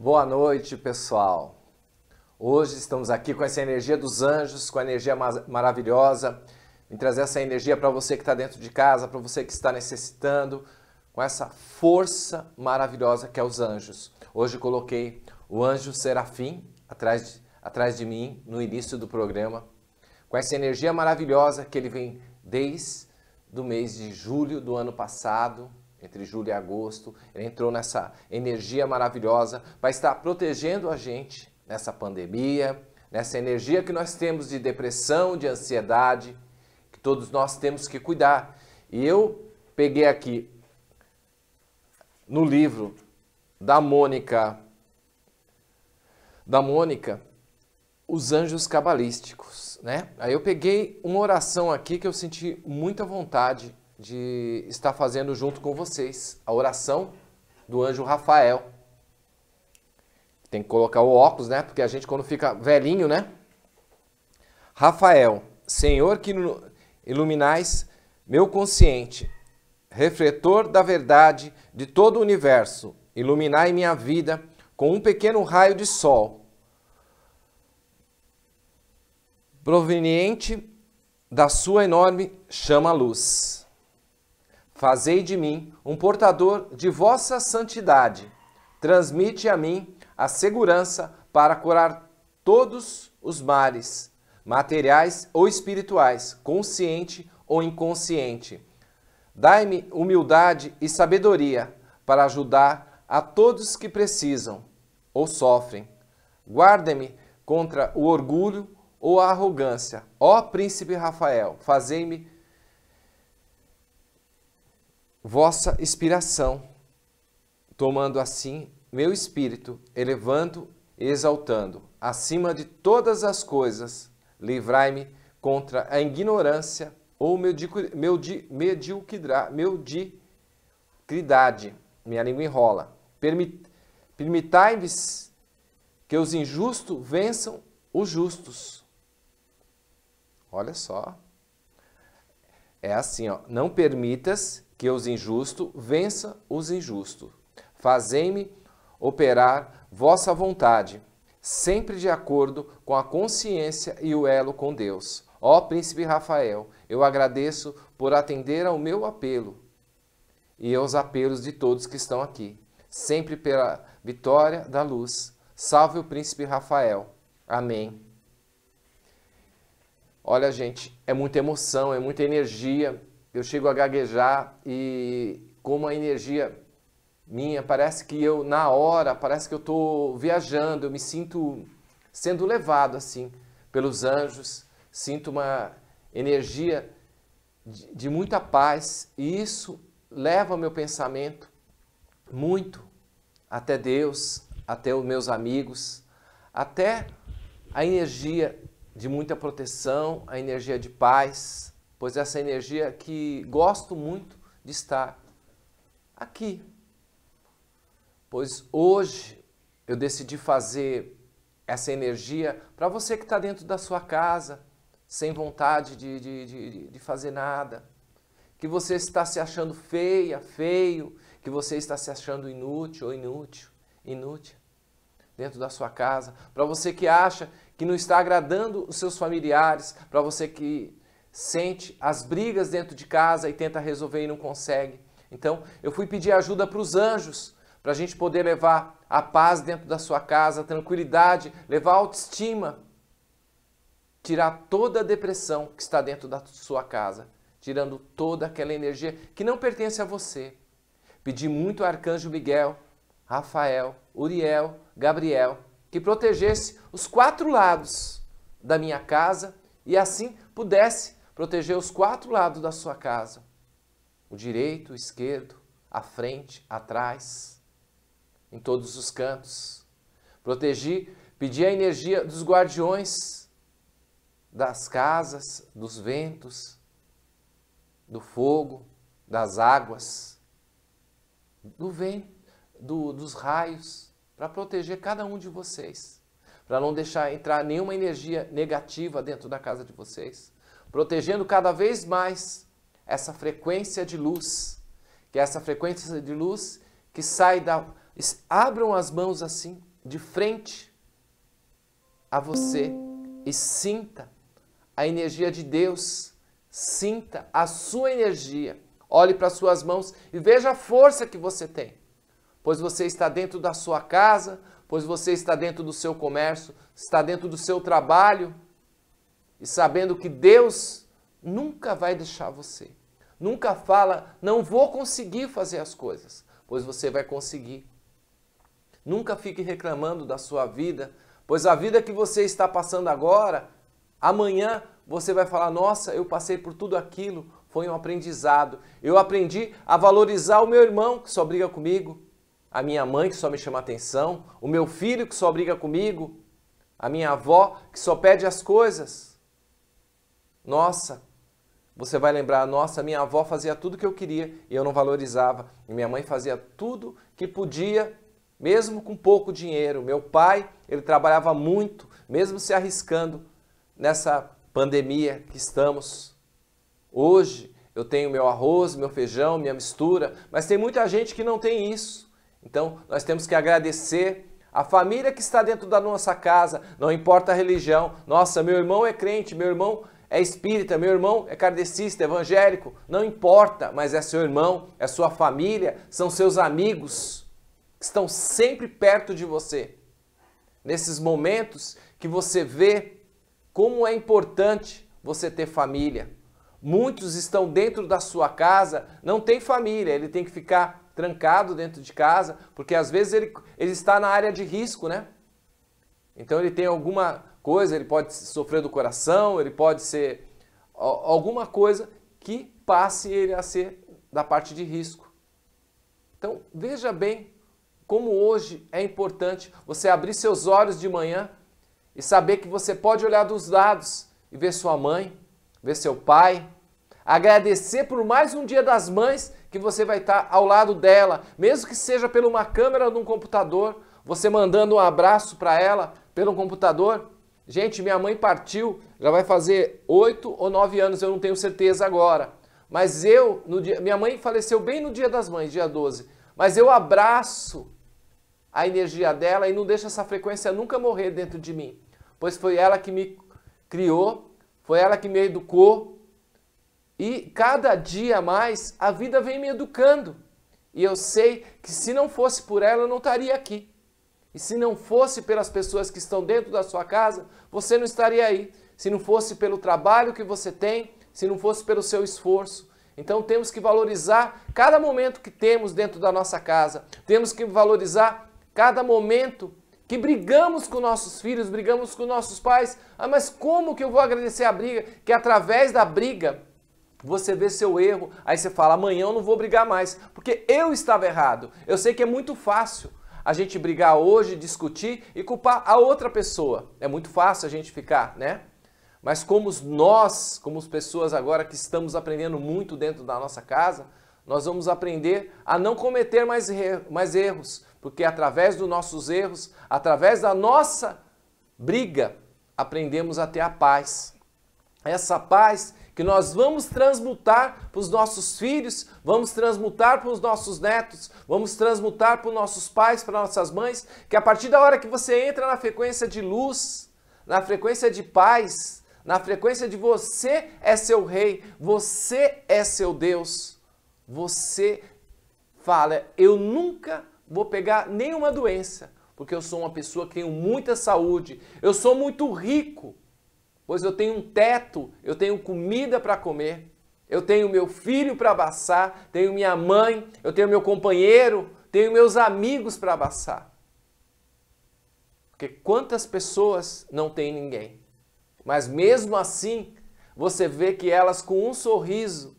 Boa noite, pessoal. Hoje estamos aqui com essa energia dos anjos, com a energia maravilhosa, em trazer essa energia para você que está dentro de casa, para você que está necessitando, com essa força maravilhosa que é os anjos. Hoje coloquei o anjo serafim atrás de, atrás de mim no início do programa, com essa energia maravilhosa que ele vem desde do mês de julho do ano passado, entre julho e agosto, ele entrou nessa energia maravilhosa, vai estar protegendo a gente nessa pandemia, nessa energia que nós temos de depressão, de ansiedade, que todos nós temos que cuidar. E eu peguei aqui no livro da Mônica da Mônica Os Anjos Cabalísticos, né? Aí eu peguei uma oração aqui que eu senti muita vontade de estar fazendo junto com vocês a oração do anjo Rafael. Tem que colocar o óculos, né? Porque a gente quando fica velhinho, né? Rafael, Senhor que iluminais meu consciente, refletor da verdade de todo o universo, iluminai minha vida com um pequeno raio de sol, proveniente da sua enorme chama-luz. Fazei de mim um portador de vossa santidade. Transmite a mim a segurança para curar todos os males, materiais ou espirituais, consciente ou inconsciente. Dai-me humildade e sabedoria para ajudar a todos que precisam ou sofrem. guarde me contra o orgulho ou a arrogância. Ó Príncipe Rafael, fazei-me vossa inspiração, tomando assim meu espírito, elevando e exaltando acima de todas as coisas, livrai-me contra a ignorância ou mediocridade. Minha língua enrola. Permitai-vos que os injustos vençam os justos. Olha só. É assim, ó. Não permitas que os injustos vença os injustos. Fazei-me operar vossa vontade, sempre de acordo com a consciência e o elo com Deus. Ó príncipe Rafael, eu agradeço por atender ao meu apelo e aos apelos de todos que estão aqui, sempre pela vitória da luz. Salve o príncipe Rafael. Amém. Olha, gente, é muita emoção, é muita energia, eu chego a gaguejar e como a energia minha, parece que eu, na hora, parece que eu estou viajando, eu me sinto sendo levado assim pelos anjos, sinto uma energia de, de muita paz e isso leva o meu pensamento muito até Deus, até os meus amigos, até a energia de muita proteção, a energia de paz, pois é essa energia que gosto muito de estar aqui. Pois hoje eu decidi fazer essa energia para você que está dentro da sua casa, sem vontade de, de, de, de, fazer nada, que você está se achando feia, feio, que você está se achando inútil ou inútil, inútil, dentro da sua casa, para você que acha que não está agradando os seus familiares, para você que sente as brigas dentro de casa e tenta resolver e não consegue. Então, eu fui pedir ajuda para os anjos, para a gente poder levar a paz dentro da sua casa, a tranquilidade, levar a autoestima, tirar toda a depressão que está dentro da sua casa, tirando toda aquela energia que não pertence a você. Pedi muito ao arcanjo Miguel, Rafael, Uriel, Gabriel, que protegesse os quatro lados da minha casa e assim pudesse proteger os quatro lados da sua casa: o direito, o esquerdo, a frente, atrás, em todos os cantos. Proteger, pedir a energia dos guardiões das casas, dos ventos, do fogo, das águas, do vento, do, dos raios, para proteger cada um de vocês, para não deixar entrar nenhuma energia negativa dentro da casa de vocês protegendo cada vez mais essa frequência de luz, que é essa frequência de luz que sai da. Abram as mãos assim, de frente a você e sinta a energia de Deus, sinta a sua energia. Olhe para suas mãos e veja a força que você tem, pois você está dentro da sua casa, pois você está dentro do seu comércio, está dentro do seu trabalho e sabendo que Deus nunca vai deixar você. Nunca fala, não vou conseguir fazer as coisas, pois você vai conseguir. Nunca fique reclamando da sua vida, pois a vida que você está passando agora, amanhã você vai falar: Nossa, eu passei por tudo aquilo, foi um aprendizado. Eu aprendi a valorizar o meu irmão que só briga comigo, a minha mãe que só me chama atenção, o meu filho que só briga comigo, a minha avó que só pede as coisas. Nossa, você vai lembrar, nossa, minha avó fazia tudo que eu queria e eu não valorizava. E minha mãe fazia tudo que podia, mesmo com pouco dinheiro. Meu pai, ele trabalhava muito, mesmo se arriscando nessa pandemia que estamos. Hoje eu tenho meu arroz, meu feijão, minha mistura, mas tem muita gente que não tem isso. Então nós temos que agradecer a família que está dentro da nossa casa, não importa a religião. Nossa, meu irmão é crente, meu irmão é espírita, meu irmão é kardecista, é evangélico, não importa, mas é seu irmão, é sua família, são seus amigos que estão sempre perto de você. Nesses momentos que você vê como é importante você ter família. Muitos estão dentro da sua casa, não tem família, ele tem que ficar trancado dentro de casa, porque às vezes ele, ele está na área de risco, né? Então ele tem alguma coisa, ele pode sofrer do coração, ele pode ser alguma coisa que passe ele a ser da parte de risco. Então, veja bem como hoje é importante você abrir seus olhos de manhã e saber que você pode olhar dos lados e ver sua mãe, ver seu pai, agradecer por mais um dia das mães que você vai estar ao lado dela, mesmo que seja por uma câmera de um computador, você mandando um abraço para ela pelo computador, Gente, minha mãe partiu, já vai fazer oito ou nove anos, eu não tenho certeza agora. Mas eu, no dia, minha mãe faleceu bem no dia das mães, dia 12. Mas eu abraço a energia dela e não deixo essa frequência nunca morrer dentro de mim. Pois foi ela que me criou, foi ela que me educou. E cada dia mais a vida vem me educando. E eu sei que se não fosse por ela, eu não estaria aqui. E se não fosse pelas pessoas que estão dentro da sua casa, você não estaria aí. Se não fosse pelo trabalho que você tem, se não fosse pelo seu esforço. Então temos que valorizar cada momento que temos dentro da nossa casa. Temos que valorizar cada momento que brigamos com nossos filhos, brigamos com nossos pais. Ah, mas como que eu vou agradecer a briga? Que através da briga você vê seu erro, aí você fala: amanhã eu não vou brigar mais, porque eu estava errado. Eu sei que é muito fácil a gente brigar hoje, discutir e culpar a outra pessoa. É muito fácil a gente ficar, né? Mas como nós, como pessoas agora que estamos aprendendo muito dentro da nossa casa, nós vamos aprender a não cometer mais, mais erros, porque através dos nossos erros, através da nossa briga, aprendemos a ter a paz. Essa paz que nós vamos transmutar para os nossos filhos, vamos transmutar para os nossos netos, vamos transmutar para os nossos pais, para nossas mães, que a partir da hora que você entra na frequência de luz, na frequência de paz, na frequência de você é seu rei, você é seu Deus, você fala, eu nunca vou pegar nenhuma doença, porque eu sou uma pessoa que tenho muita saúde, eu sou muito rico, pois eu tenho um teto, eu tenho comida para comer, eu tenho meu filho para abraçar, tenho minha mãe, eu tenho meu companheiro, tenho meus amigos para abraçar. Porque quantas pessoas não têm ninguém? Mas mesmo assim, você vê que elas com um sorriso,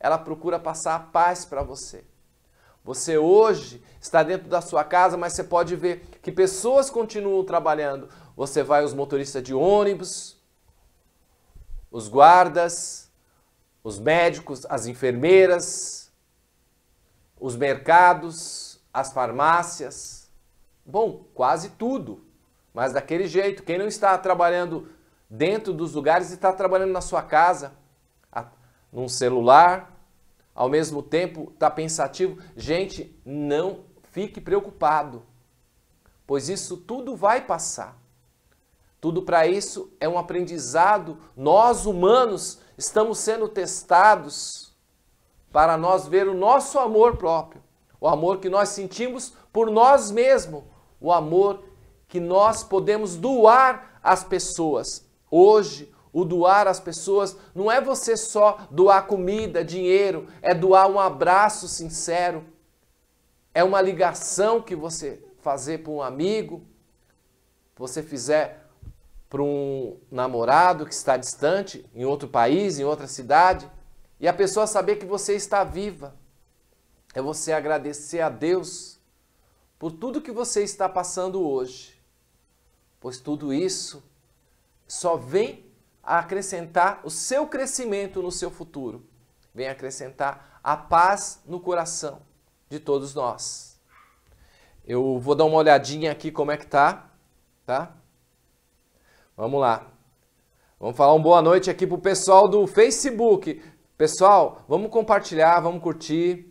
ela procura passar a paz para você. Você hoje está dentro da sua casa, mas você pode ver que pessoas continuam trabalhando. Você vai os motoristas de ônibus, os guardas, os médicos, as enfermeiras, os mercados, as farmácias. Bom, quase tudo. Mas daquele jeito, quem não está trabalhando dentro dos lugares está trabalhando na sua casa, num celular, ao mesmo tempo está pensativo. Gente, não fique preocupado, pois isso tudo vai passar. Tudo para isso é um aprendizado. Nós, humanos, estamos sendo testados para nós ver o nosso amor próprio, o amor que nós sentimos por nós mesmos, o amor que nós podemos doar às pessoas. Hoje, o doar às pessoas não é você só doar comida, dinheiro, é doar um abraço sincero, é uma ligação que você fazer para um amigo, você fizer para um namorado que está distante, em outro país, em outra cidade, e a pessoa saber que você está viva. É você agradecer a Deus por tudo que você está passando hoje, pois tudo isso só vem a acrescentar o seu crescimento no seu futuro, vem acrescentar a paz no coração de todos nós. Eu vou dar uma olhadinha aqui como é que tá, tá? Vamos lá. Vamos falar uma boa noite aqui pro pessoal do Facebook. Pessoal, vamos compartilhar, vamos curtir.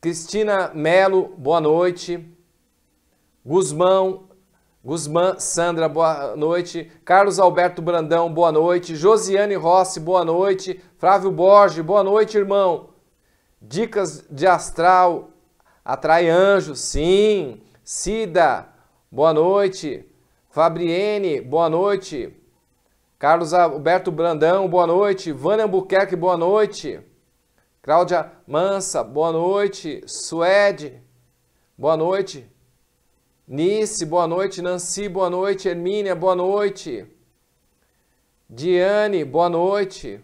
Cristina Melo, boa noite. Guzmão, Guzmã Sandra, boa noite. Carlos Alberto Brandão, boa noite. Josiane Rossi, boa noite. Flávio Borges, boa noite, irmão. Dicas de astral, atrai anjos, sim. Cida, boa noite. Fabriene, boa noite. Carlos Alberto Brandão, boa noite. Vânia Albuquerque, boa noite. Cláudia Mansa, boa noite. Suede, boa noite. Nice, boa noite. Nancy, boa noite. Hermínia, boa noite. Diane, boa noite.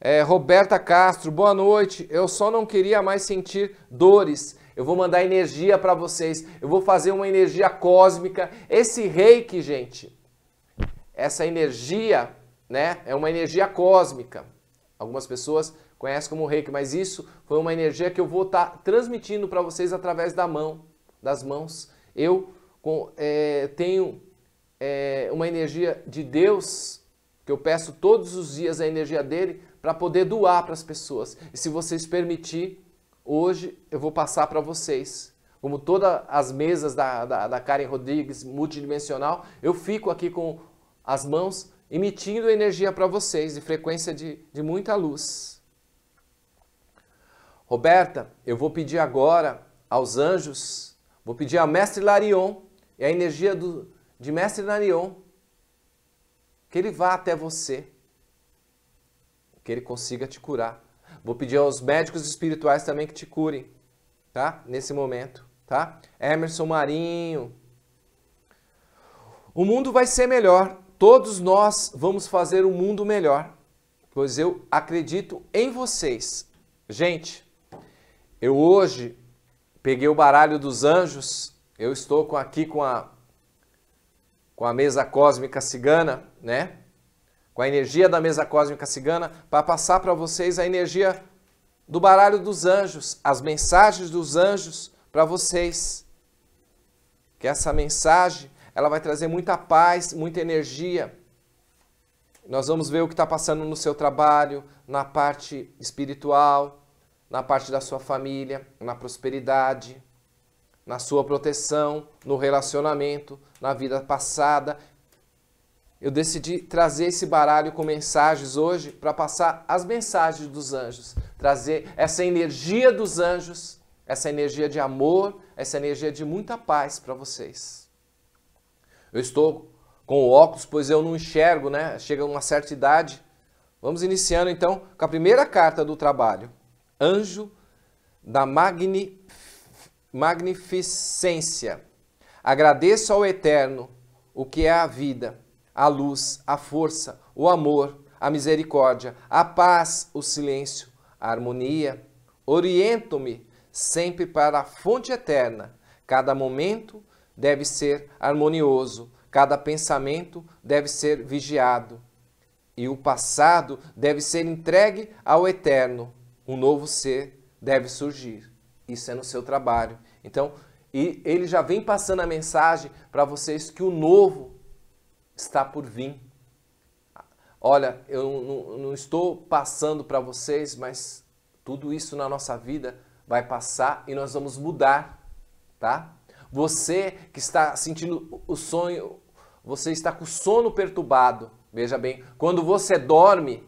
É, Roberta Castro, boa noite. Eu só não queria mais sentir dores eu vou mandar energia para vocês, eu vou fazer uma energia cósmica. Esse reiki, gente, essa energia, né, é uma energia cósmica. Algumas pessoas conhecem como reiki, mas isso foi uma energia que eu vou estar tá transmitindo para vocês através da mão, das mãos. Eu com, é, tenho é, uma energia de Deus que eu peço todos os dias a energia dele para poder doar para as pessoas. E se vocês permitir, Hoje eu vou passar para vocês. Como todas as mesas da, da, da Karen Rodrigues multidimensional, eu fico aqui com as mãos emitindo energia para vocês de frequência de, de muita luz. Roberta, eu vou pedir agora aos anjos, vou pedir ao Mestre Larion e a energia do, de Mestre Larion que ele vá até você, que ele consiga te curar. Vou pedir aos médicos espirituais também que te curem, tá? Nesse momento, tá? Emerson Marinho. O mundo vai ser melhor. Todos nós vamos fazer o um mundo melhor, pois eu acredito em vocês. Gente, eu hoje peguei o baralho dos anjos. Eu estou aqui com a com a mesa cósmica cigana, né? com a energia da mesa cósmica cigana, para passar para vocês a energia do baralho dos anjos, as mensagens dos anjos para vocês. Que essa mensagem ela vai trazer muita paz, muita energia. Nós vamos ver o que está passando no seu trabalho, na parte espiritual, na parte da sua família, na prosperidade, na sua proteção, no relacionamento, na vida passada eu decidi trazer esse baralho com mensagens hoje para passar as mensagens dos anjos, trazer essa energia dos anjos, essa energia de amor, essa energia de muita paz para vocês. Eu estou com óculos, pois eu não enxergo, né? Chega uma certa idade. Vamos iniciando então com a primeira carta do trabalho. Anjo da magni... magnificência. Agradeço ao Eterno o que é a vida a luz, a força, o amor, a misericórdia, a paz, o silêncio, a harmonia. Oriento-me sempre para a fonte eterna. Cada momento deve ser harmonioso, cada pensamento deve ser vigiado. E o passado deve ser entregue ao eterno. Um novo ser deve surgir. Isso é no seu trabalho. Então, ele já vem passando a mensagem para vocês que o novo está por vir. Olha, eu não, estou passando para vocês, mas tudo isso na nossa vida vai passar e nós vamos mudar, tá? Você que está sentindo o sonho, você está com o sono perturbado. Veja bem, quando você dorme,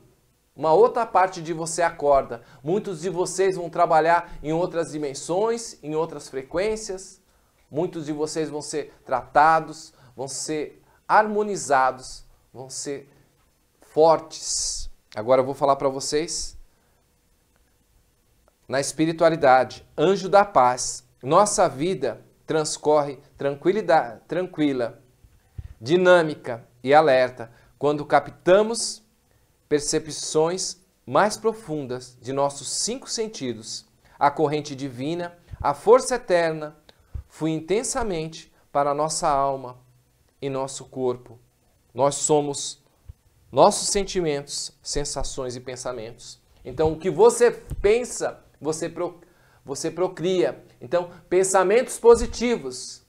uma outra parte de você acorda. Muitos de vocês vão trabalhar em outras dimensões, em outras frequências. Muitos de vocês vão ser tratados, vão ser harmonizados, vão ser fortes. Agora eu vou falar para vocês na espiritualidade, anjo da paz. Nossa vida transcorre tranquilidade, tranquila, dinâmica e alerta quando captamos percepções mais profundas de nossos cinco sentidos. A corrente divina, a força eterna, fui intensamente para a nossa alma, em nosso corpo. Nós somos nossos sentimentos, sensações e pensamentos. Então, o que você pensa, você, pro, você procria. Então, pensamentos positivos.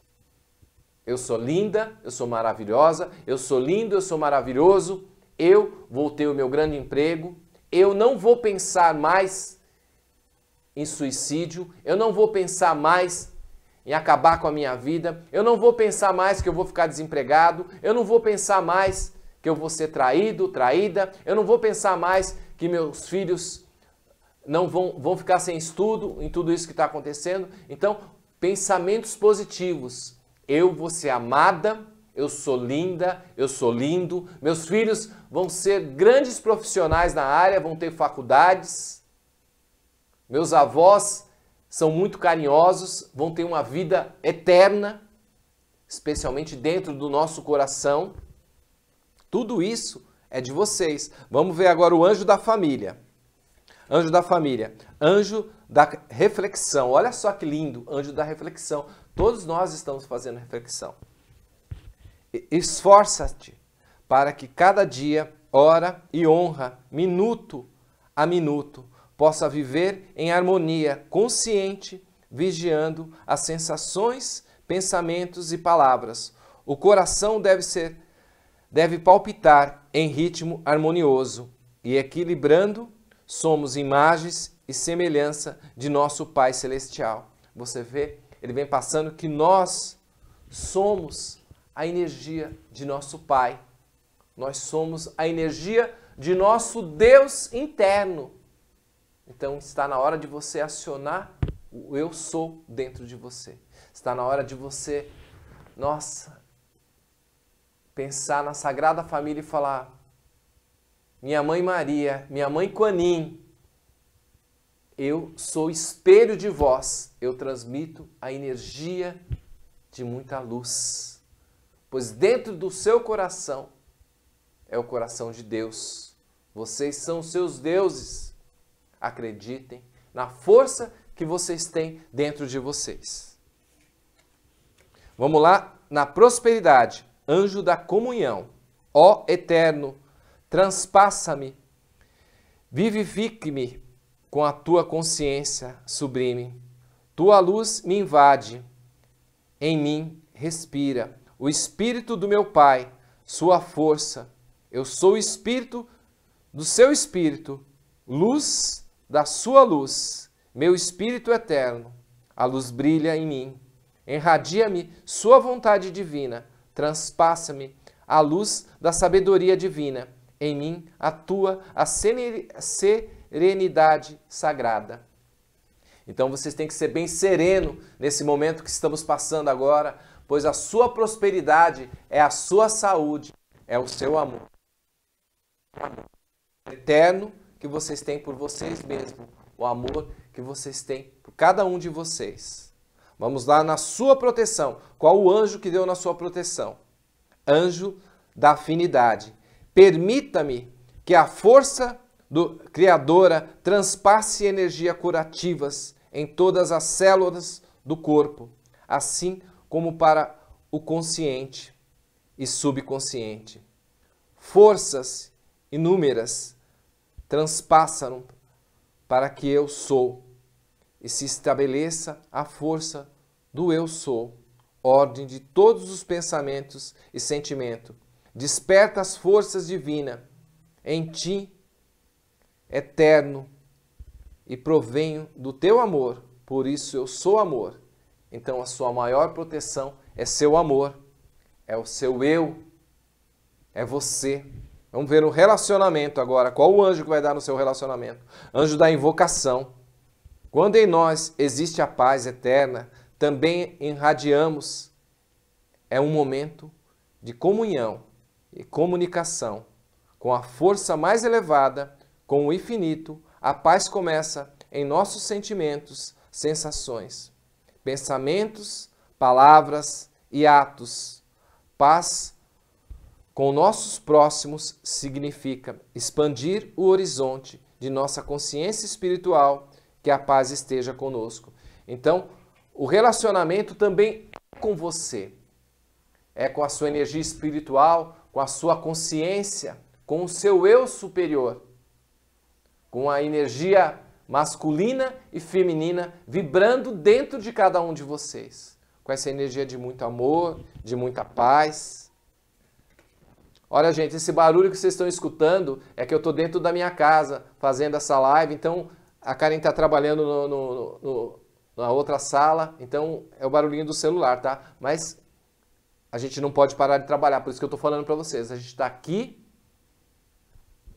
Eu sou linda, eu sou maravilhosa, eu sou lindo, eu sou maravilhoso, eu vou ter o meu grande emprego, eu não vou pensar mais em suicídio, eu não vou pensar mais em acabar com a minha vida, eu não vou pensar mais que eu vou ficar desempregado, eu não vou pensar mais que eu vou ser traído, traída, eu não vou pensar mais que meus filhos não vão, vão ficar sem estudo em tudo isso que está acontecendo. Então, pensamentos positivos. Eu vou ser amada, eu sou linda, eu sou lindo, meus filhos vão ser grandes profissionais na área, vão ter faculdades, meus avós são muito carinhosos, vão ter uma vida eterna, especialmente dentro do nosso coração. Tudo isso é de vocês. Vamos ver agora o anjo da família. Anjo da família, anjo da reflexão. Olha só que lindo, anjo da reflexão. Todos nós estamos fazendo reflexão. Esforça-te para que cada dia, hora e honra, minuto a minuto, possa viver em harmonia consciente, vigiando as sensações, pensamentos e palavras. O coração deve ser deve palpitar em ritmo harmonioso e equilibrando, somos imagens e semelhança de nosso Pai celestial. Você vê, ele vem passando que nós somos a energia de nosso Pai. Nós somos a energia de nosso Deus interno. Então está na hora de você acionar o eu sou dentro de você. Está na hora de você, nossa, pensar na Sagrada Família e falar: minha mãe Maria, minha mãe Quanin, eu sou espelho de vós, eu transmito a energia de muita luz. Pois dentro do seu coração é o coração de Deus. Vocês são seus deuses acreditem na força que vocês têm dentro de vocês. Vamos lá, na prosperidade, anjo da comunhão, ó eterno, transpassa-me, vivifique-me com a tua consciência sublime. Tua luz me invade, em mim respira o espírito do meu Pai, sua força. Eu sou o espírito do seu espírito, luz da sua luz, meu espírito eterno, a luz brilha em mim. Enradia-me sua vontade divina, transpassa-me a luz da sabedoria divina. Em mim atua a serenidade sagrada. Então vocês têm que ser bem sereno nesse momento que estamos passando agora, pois a sua prosperidade é a sua saúde, é o seu amor. Eterno que vocês têm por vocês mesmos, o amor que vocês têm por cada um de vocês. Vamos lá na sua proteção. Qual o anjo que deu na sua proteção? Anjo da afinidade. Permita-me que a força do criadora transpasse energia curativas em todas as células do corpo, assim como para o consciente e subconsciente. Forças inúmeras transpassam para que eu sou e se estabeleça a força do eu sou, ordem de todos os pensamentos e sentimento. Desperta as forças divina em ti, eterno, e provenho do teu amor, por isso eu sou amor. Então a sua maior proteção é seu amor, é o seu eu, é você. Vamos ver o relacionamento agora. Qual o anjo que vai dar no seu relacionamento? Anjo da invocação. Quando em nós existe a paz eterna, também irradiamos. É um momento de comunhão e comunicação com a força mais elevada, com o infinito. A paz começa em nossos sentimentos, sensações, pensamentos, palavras e atos. Paz com nossos próximos significa expandir o horizonte de nossa consciência espiritual, que a paz esteja conosco. Então, o relacionamento também é com você, é com a sua energia espiritual, com a sua consciência, com o seu eu superior, com a energia masculina e feminina vibrando dentro de cada um de vocês, com essa energia de muito amor, de muita paz Olha, gente, esse barulho que vocês estão escutando é que eu estou dentro da minha casa fazendo essa live, então a Karen está trabalhando no, no, no, na outra sala, então é o barulhinho do celular, tá? Mas a gente não pode parar de trabalhar, por isso que eu estou falando para vocês. A gente está aqui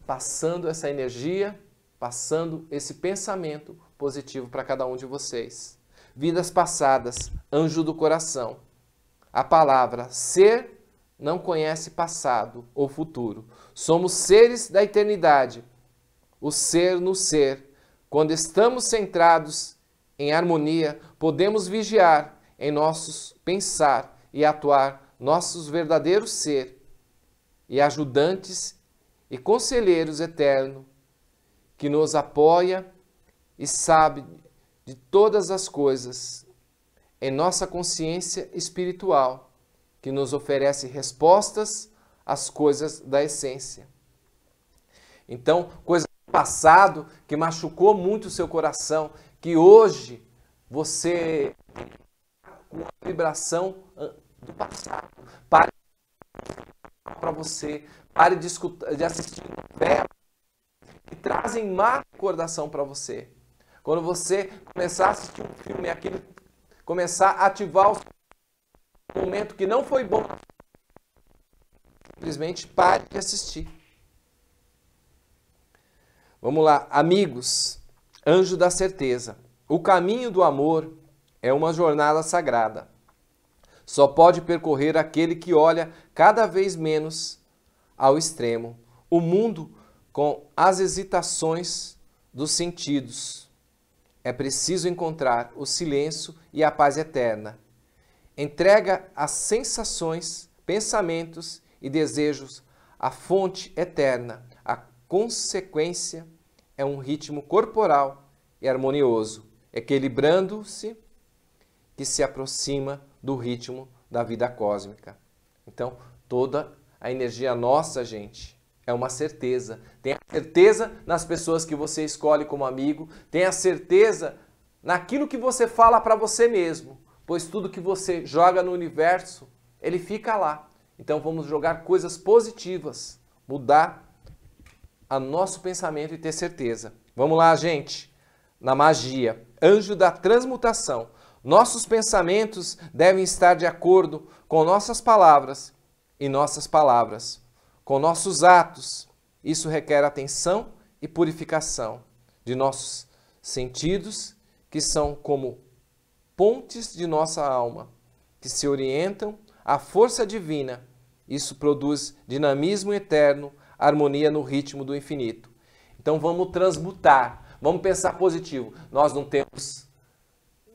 passando essa energia, passando esse pensamento positivo para cada um de vocês. Vidas passadas, anjo do coração. A palavra ser não conhece passado ou futuro. Somos seres da eternidade, o ser no ser. Quando estamos centrados em harmonia, podemos vigiar em nossos pensar e atuar nossos verdadeiros ser e ajudantes e conselheiros eterno que nos apoia e sabe de todas as coisas em nossa consciência espiritual que nos oferece respostas às coisas da essência. Então, coisa do passado que machucou muito o seu coração, que hoje você com a vibração do passado. Pare para você, pare de, escutar, de assistir novelas que trazem má recordação para você. Quando você começar a assistir um filme, aquele começar a ativar o seu momento que não foi bom, simplesmente pare de assistir. Vamos lá, amigos, anjo da certeza. O caminho do amor é uma jornada sagrada. Só pode percorrer aquele que olha cada vez menos ao extremo, o mundo com as hesitações dos sentidos. É preciso encontrar o silêncio e a paz eterna entrega as sensações, pensamentos e desejos à fonte eterna. A consequência é um ritmo corporal e harmonioso, equilibrando-se que se aproxima do ritmo da vida cósmica. Então, toda a energia nossa, gente, é uma certeza. Tenha certeza nas pessoas que você escolhe como amigo, tenha certeza naquilo que você fala para você mesmo pois tudo que você joga no universo, ele fica lá. Então vamos jogar coisas positivas, mudar a nosso pensamento e ter certeza. Vamos lá, gente. Na magia, anjo da transmutação. Nossos pensamentos devem estar de acordo com nossas palavras e nossas palavras com nossos atos. Isso requer atenção e purificação de nossos sentidos, que são como pontes de nossa alma, que se orientam à força divina. Isso produz dinamismo eterno, harmonia no ritmo do infinito. Então vamos transmutar, vamos pensar positivo. Nós não temos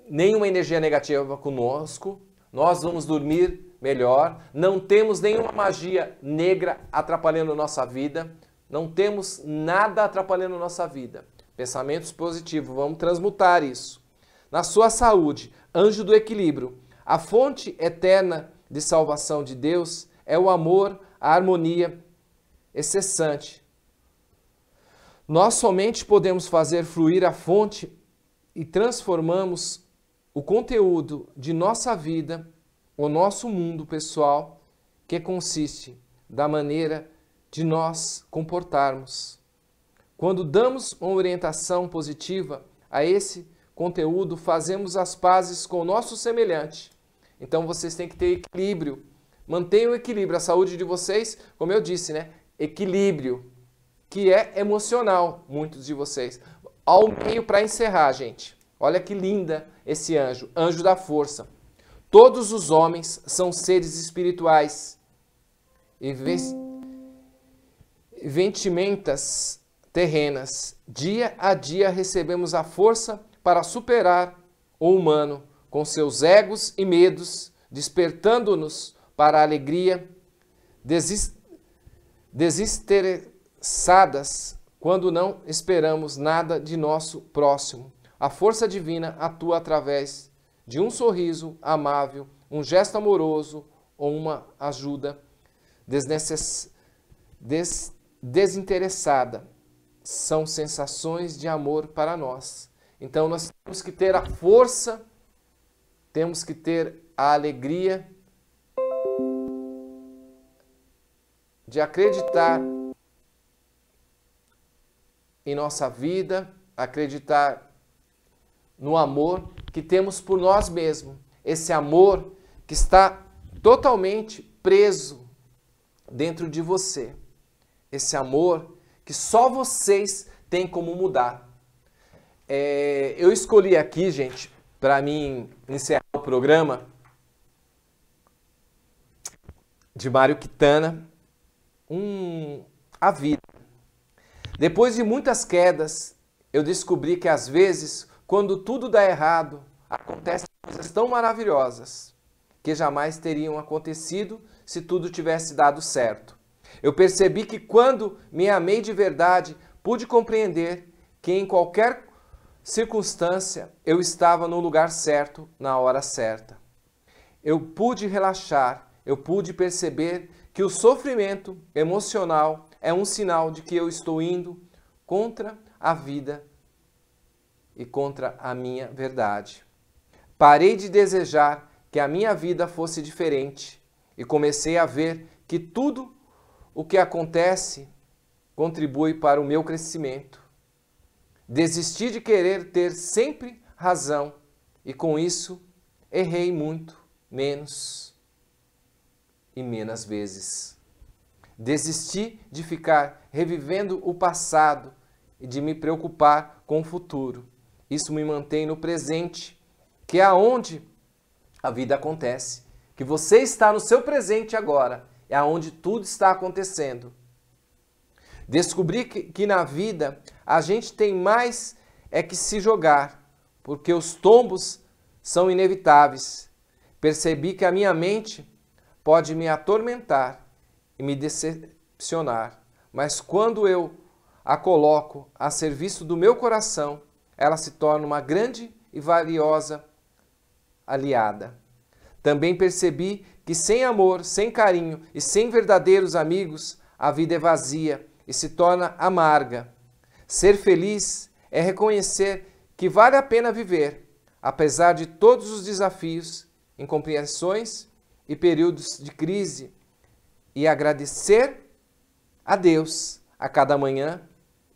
nenhuma energia negativa conosco, nós vamos dormir melhor, não temos nenhuma magia negra atrapalhando nossa vida, não temos nada atrapalhando nossa vida. Pensamentos positivos, vamos transmutar isso na sua saúde, anjo do equilíbrio. A fonte eterna de salvação de Deus é o amor, a harmonia excessante. Nós somente podemos fazer fluir a fonte e transformamos o conteúdo de nossa vida, o nosso mundo pessoal, que consiste da maneira de nós comportarmos. Quando damos uma orientação positiva a esse conteúdo, fazemos as pazes com o nosso semelhante. Então vocês têm que ter equilíbrio. Mantenham o equilíbrio. A saúde de vocês, como eu disse, né? Equilíbrio, que é emocional, muitos de vocês. Ao meio para encerrar, gente. Olha que linda esse anjo, anjo da força. Todos os homens são seres espirituais. E ventimentas terrenas. Dia a dia recebemos a força para superar o humano com seus egos e medos, despertando-nos para a alegria desinteressadas quando não esperamos nada de nosso próximo. A força divina atua através de um sorriso amável, um gesto amoroso ou uma ajuda desnecess... des... desinteressada. São sensações de amor para nós então nós temos que ter a força, temos que ter a alegria de acreditar em nossa vida, acreditar no amor que temos por nós mesmos. Esse amor que está totalmente preso dentro de você. Esse amor que só vocês têm como mudar. É, eu escolhi aqui, gente, para mim encerrar o programa de Mário Quitana, um, a vida. Depois de muitas quedas, eu descobri que às vezes, quando tudo dá errado, acontecem coisas tão maravilhosas que jamais teriam acontecido se tudo tivesse dado certo. Eu percebi que quando me amei de verdade, pude compreender que em qualquer circunstância, eu estava no lugar certo, na hora certa. Eu pude relaxar, eu pude perceber que o sofrimento emocional é um sinal de que eu estou indo contra a vida e contra a minha verdade. Parei de desejar que a minha vida fosse diferente e comecei a ver que tudo o que acontece contribui para o meu crescimento. Desisti de querer ter sempre razão e com isso errei muito, menos e menos vezes. Desisti de ficar revivendo o passado e de me preocupar com o futuro. Isso me mantém no presente, que é aonde a vida acontece, que você está no seu presente agora, é aonde tudo está acontecendo. Descobri que, que na vida a gente tem mais é que se jogar, porque os tombos são inevitáveis. Percebi que a minha mente pode me atormentar e me decepcionar, mas quando eu a coloco a serviço do meu coração, ela se torna uma grande e valiosa aliada. Também percebi que sem amor, sem carinho e sem verdadeiros amigos, a vida é vazia e se torna amarga. Ser feliz é reconhecer que vale a pena viver, apesar de todos os desafios, incompreensões e períodos de crise, e agradecer a Deus a cada manhã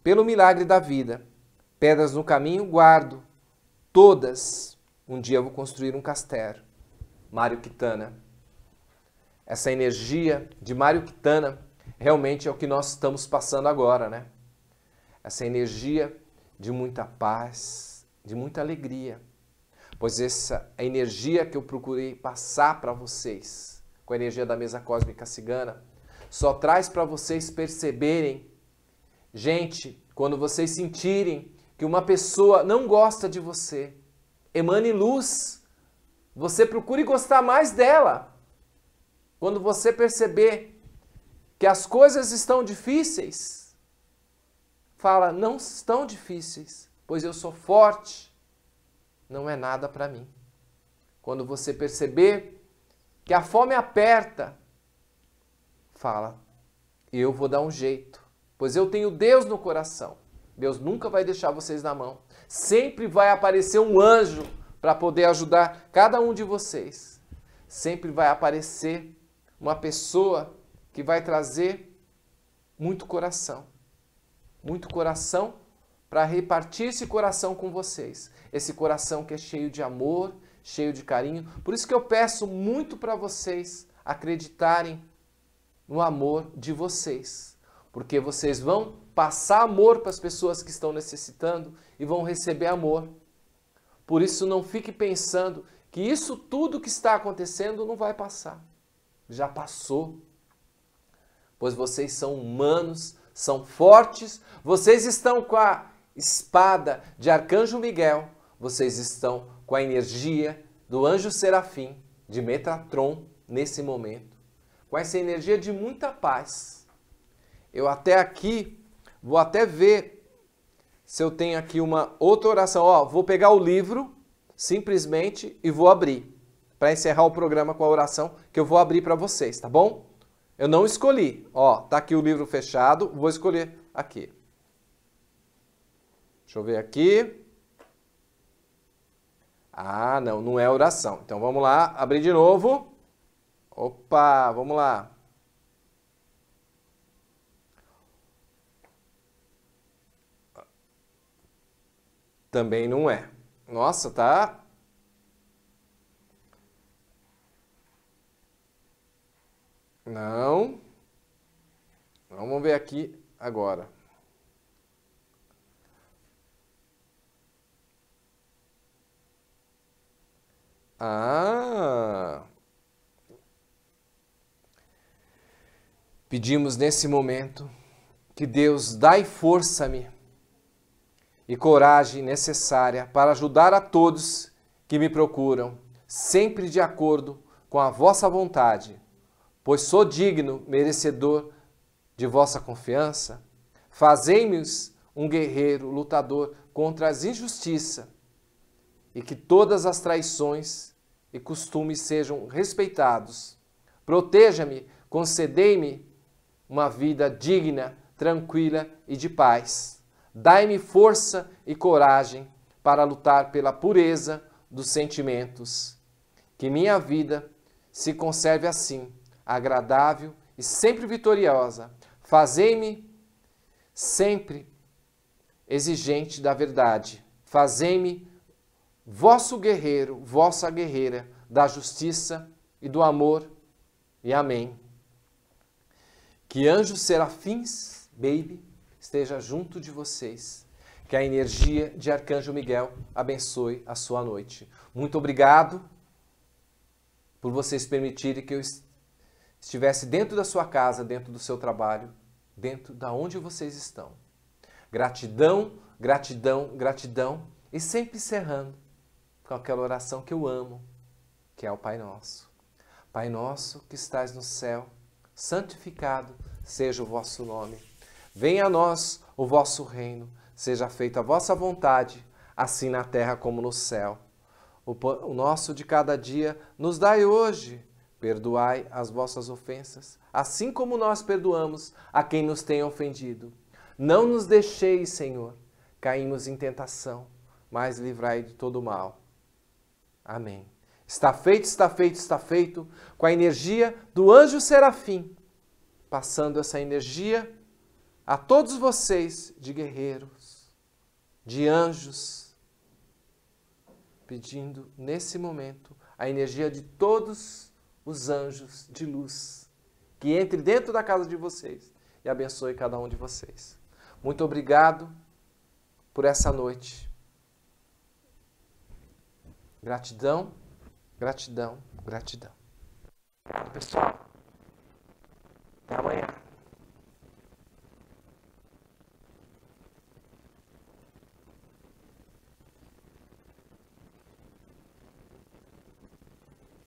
pelo milagre da vida. Pedras no caminho guardo, todas. Um dia vou construir um castelo. Mário Quitana. Essa energia de Mário Quitana realmente é o que nós estamos passando agora, né? Essa energia de muita paz, de muita alegria. Pois essa é a energia que eu procurei passar para vocês, com a energia da mesa cósmica cigana, só traz para vocês perceberem, gente, quando vocês sentirem que uma pessoa não gosta de você, emane luz. Você procure gostar mais dela. Quando você perceber que as coisas estão difíceis, fala: não estão difíceis, pois eu sou forte, não é nada para mim. Quando você perceber que a fome aperta, fala: eu vou dar um jeito, pois eu tenho Deus no coração. Deus nunca vai deixar vocês na mão. Sempre vai aparecer um anjo para poder ajudar cada um de vocês. Sempre vai aparecer uma pessoa que vai trazer muito coração. Muito coração para repartir esse coração com vocês. Esse coração que é cheio de amor, cheio de carinho. Por isso que eu peço muito para vocês acreditarem no amor de vocês. Porque vocês vão passar amor para as pessoas que estão necessitando e vão receber amor. Por isso, não fique pensando que isso tudo que está acontecendo não vai passar. Já passou pois vocês são humanos, são fortes, vocês estão com a espada de Arcanjo Miguel, vocês estão com a energia do anjo Serafim, de Metatron, nesse momento, com essa energia de muita paz. Eu até aqui vou até ver se eu tenho aqui uma outra oração. Ó, vou pegar o livro simplesmente e vou abrir para encerrar o programa com a oração que eu vou abrir para vocês, tá bom? Eu não escolhi. Ó, tá aqui o livro fechado, vou escolher aqui. Deixa eu ver aqui. Ah, não, não é oração. Então vamos lá, abrir de novo. Opa, vamos lá. Também não é. Nossa, tá Não. vamos ver aqui agora. Ah! Pedimos nesse momento que Deus dai força-me e coragem necessária para ajudar a todos que me procuram, sempre de acordo com a vossa vontade pois sou digno, merecedor de vossa confiança. Fazei-me um guerreiro, lutador contra as injustiças, e que todas as traições e costumes sejam respeitados. Proteja-me, concedei-me uma vida digna, tranquila e de paz. Dai-me força e coragem para lutar pela pureza dos sentimentos. Que minha vida se conserve assim agradável e sempre vitoriosa. Fazei-me sempre exigente da verdade. Fazei-me vosso guerreiro, vossa guerreira da justiça e do amor. E amém. Que anjos serafins, baby, esteja junto de vocês. Que a energia de Arcanjo Miguel abençoe a sua noite. Muito obrigado por vocês permitirem que eu esteja estivesse dentro da sua casa, dentro do seu trabalho, dentro da onde vocês estão. Gratidão, gratidão, gratidão e sempre encerrando com aquela oração que eu amo, que é o Pai Nosso. Pai nosso que estás no céu, santificado seja o vosso nome. Venha a nós o vosso reino, seja feita a vossa vontade, assim na terra como no céu. O, o nosso de cada dia nos dai hoje Perdoai as vossas ofensas, assim como nós perdoamos a quem nos tem ofendido. Não nos deixeis, Senhor, caímos em tentação, mas livrai de todo mal. Amém. Está feito, está feito, está feito, com a energia do anjo serafim, passando essa energia a todos vocês de guerreiros, de anjos, pedindo nesse momento a energia de todos os anjos de luz, que entre dentro da casa de vocês e abençoe cada um de vocês. Muito obrigado por essa noite. Gratidão, gratidão, gratidão. Pessoal, até amanhã.